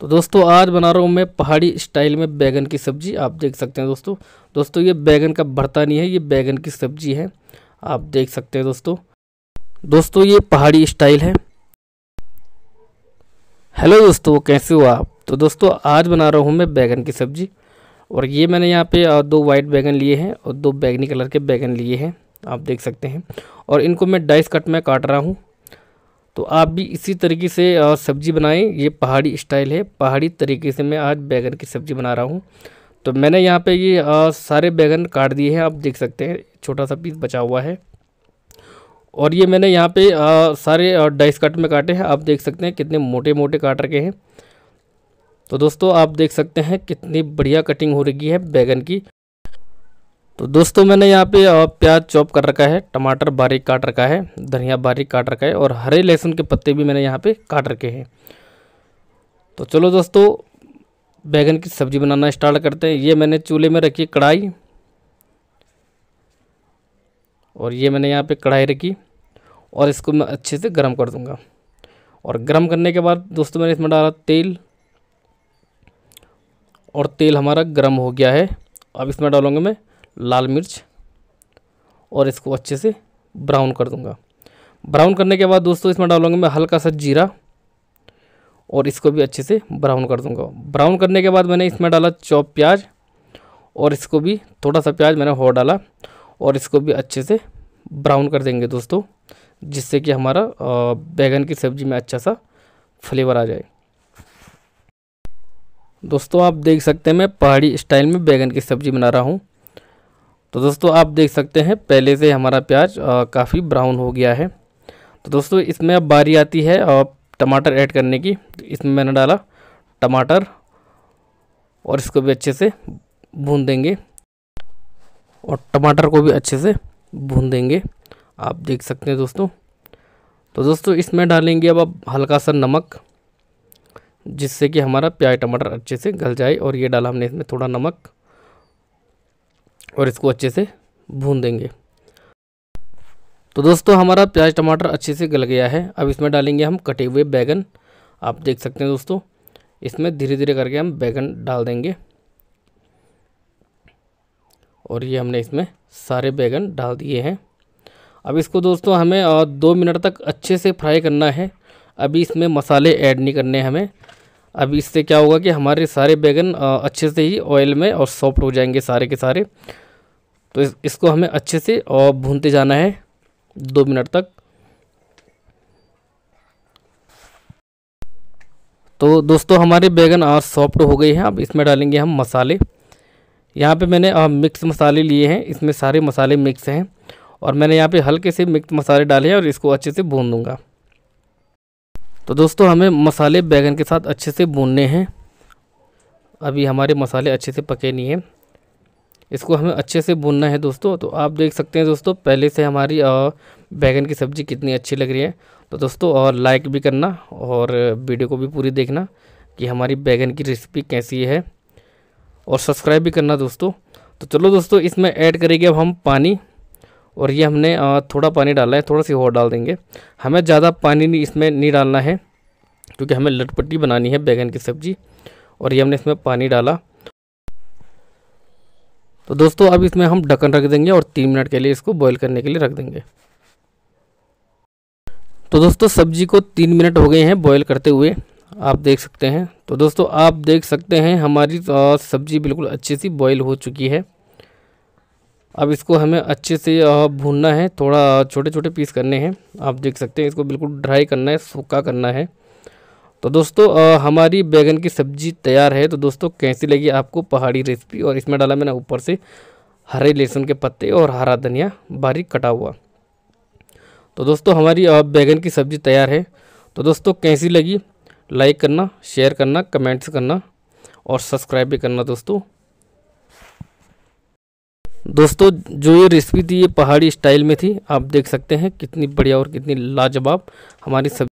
तो दोस्तों आज बना रहा हूँ मैं पहाड़ी स्टाइल में बैगन की सब्ज़ी आप देख सकते हैं दोस्तों दोस्तों ये बैगन का भरता नहीं है ये बैगन की सब्ज़ी है आप देख सकते हैं दोस्तों दोस्तों ये पहाड़ी स्टाइल है हेलो दोस्तों कैसे हो आप तो दोस्तों आज बना रहा हूँ मैं बैगन की सब्ज़ी और ये मैंने यहाँ पे दो वाइट बैगन लिए हैं और दो बैगनी कलर के बैगन लिए हैं आप देख सकते हैं और इनको मैं डाइस कट में काट रहा हूँ तो आप भी इसी तरीके से सब्ज़ी बनाएं ये पहाड़ी स्टाइल है पहाड़ी तरीके से मैं आज बैगन की सब्ज़ी बना रहा हूँ तो मैंने यहाँ पे ये सारे बैगन काट दिए हैं आप देख सकते हैं छोटा सा पीस बचा हुआ है और ये मैंने यहाँ पे आ, सारे डाइस कट में काटे हैं आप देख सकते हैं कितने मोटे मोटे काट रखे हैं तो दोस्तों आप देख सकते हैं कितनी बढ़िया कटिंग हो रही है बैगन की तो दोस्तों मैंने यहाँ पे प्याज चॉप कर रखा है टमाटर बारीक काट रखा है धनिया बारीक काट रखा है और हरे लहसुन के पत्ते भी मैंने यहाँ पे काट रखे हैं तो चलो दोस्तों बैगन की सब्ज़ी बनाना स्टार्ट करते हैं ये मैंने चूल्हे में रखी कढ़ाई और ये मैंने यहाँ पे कढ़ाई रखी और इसको मैं अच्छे से गर्म कर दूँगा और गर्म करने के बाद दोस्तों मैंने इसमें डाला तेल और तेल हमारा गर्म हो गया है अब इसमें डालूँगा मैं लाल मिर्च और इसको अच्छे से ब्राउन कर दूंगा ब्राउन करने के बाद दोस्तों इसमें डालूंगा मैं हल्का सा जीरा और इसको भी अच्छे से ब्राउन कर दूंगा ब्राउन करने के बाद मैंने इसमें डाला चॉप प्याज और इसको भी थोड़ा सा प्याज मैंने हो डाला और इसको भी अच्छे से ब्राउन कर देंगे दोस्तों जिससे कि हमारा बैगन की सब्ज़ी में अच्छा सा फ्लेवर आ जाए दोस्तों आप देख सकते हैं मैं पहाड़ी स्टाइल में बैगन की सब्ज़ी बना रहा हूँ तो दोस्तों आप देख सकते हैं पहले से हमारा प्याज काफ़ी ब्राउन हो गया है तो दोस्तों इसमें अब बारी आती है टमाटर ऐड करने की तो इसमें मैंने डाला टमाटर और इसको भी अच्छे से भून देंगे और टमाटर को भी अच्छे से भून देंगे आप देख सकते हैं दोस्तों तो दोस्तों इसमें डालेंगे अब आप हल्का सा नमक जिससे कि हमारा प्याज टमाटर अच्छे से गल जाए और ये डाला हमने इसमें थोड़ा नमक और इसको अच्छे से भून देंगे तो दोस्तों हमारा प्याज टमाटर अच्छे से गल गया है अब इसमें डालेंगे हम कटे हुए बैगन आप देख सकते हैं दोस्तों इसमें धीरे धीरे करके हम बैगन डाल देंगे और ये हमने इसमें सारे बैगन डाल दिए हैं अब इसको दोस्तों हमें दो मिनट तक अच्छे से फ्राई करना है अभी इसमें मसाले ऐड नहीं करने हमें अब इससे क्या होगा कि हमारे सारे बैगन अच्छे से ही ऑयल में और सॉफ्ट हो जाएंगे सारे के सारे तो इस, इसको हमें अच्छे से और भूनते जाना है दो मिनट तक तो दोस्तों हमारे बैगन और सॉफ्ट हो गए हैं अब इसमें डालेंगे हम मसाले यहाँ पे मैंने आ, मिक्स मसाले लिए हैं इसमें सारे मसाले मिक्स हैं और मैंने यहाँ पे हल्के से मिक्स मसाले डाले हैं और इसको अच्छे से भून दूँगा तो दोस्तों हमें मसाले बैगन के साथ अच्छे से भूनने हैं अभी हमारे मसाले अच्छे से पके नहीं हैं इसको हमें अच्छे से भूनना है दोस्तों तो आप देख सकते हैं दोस्तों पहले से हमारी बैगन की सब्ज़ी कितनी अच्छी लग रही है तो दोस्तों और लाइक भी करना और वीडियो को भी पूरी देखना कि हमारी बैगन की रेसिपी कैसी है और सब्सक्राइब भी करना दोस्तों तो चलो दोस्तों इसमें ऐड करेंगे अब हम पानी और ये हमने थोड़ा पानी डाला है थोड़ा सी और डाल देंगे हमें ज़्यादा पानी नहीं इसमें नहीं डालना है क्योंकि हमें लटपट्टी बनानी है बैगन की सब्ज़ी और ये हमने इसमें पानी डाला तो दोस्तों अब इसमें हम ढक्कन रख देंगे और तीन मिनट के लिए इसको बॉईल करने के लिए रख देंगे तो दोस्तों सब्जी को तीन मिनट हो गए हैं बॉईल करते हुए आप देख सकते हैं तो दोस्तों आप देख सकते हैं हमारी सब्ज़ी बिल्कुल अच्छे से बॉईल हो चुकी है अब इसको हमें अच्छे से भूनना है थोड़ा छोटे छोटे पीस करने हैं आप देख सकते हैं इसको बिल्कुल ड्राई करना है सूखा करना है तो दोस्तों हमारी बैगन की सब्जी तैयार है तो दोस्तों कैसी लगी आपको पहाड़ी रेसिपी और इसमें डाला मैंने ऊपर से हरे लहसुन के पत्ते और हरा धनिया बारीक कटा हुआ तो दोस्तों हमारी बैगन की सब्ज़ी तैयार है तो दोस्तों कैसी लगी लाइक करना शेयर करना कमेंट्स करना और सब्सक्राइब भी करना दोस्तों दोस्तों जो ये रेसिपी थी ये पहाड़ी स्टाइल में थी आप देख सकते हैं कितनी बढ़िया और कितनी लाजवाब हमारी सब्जी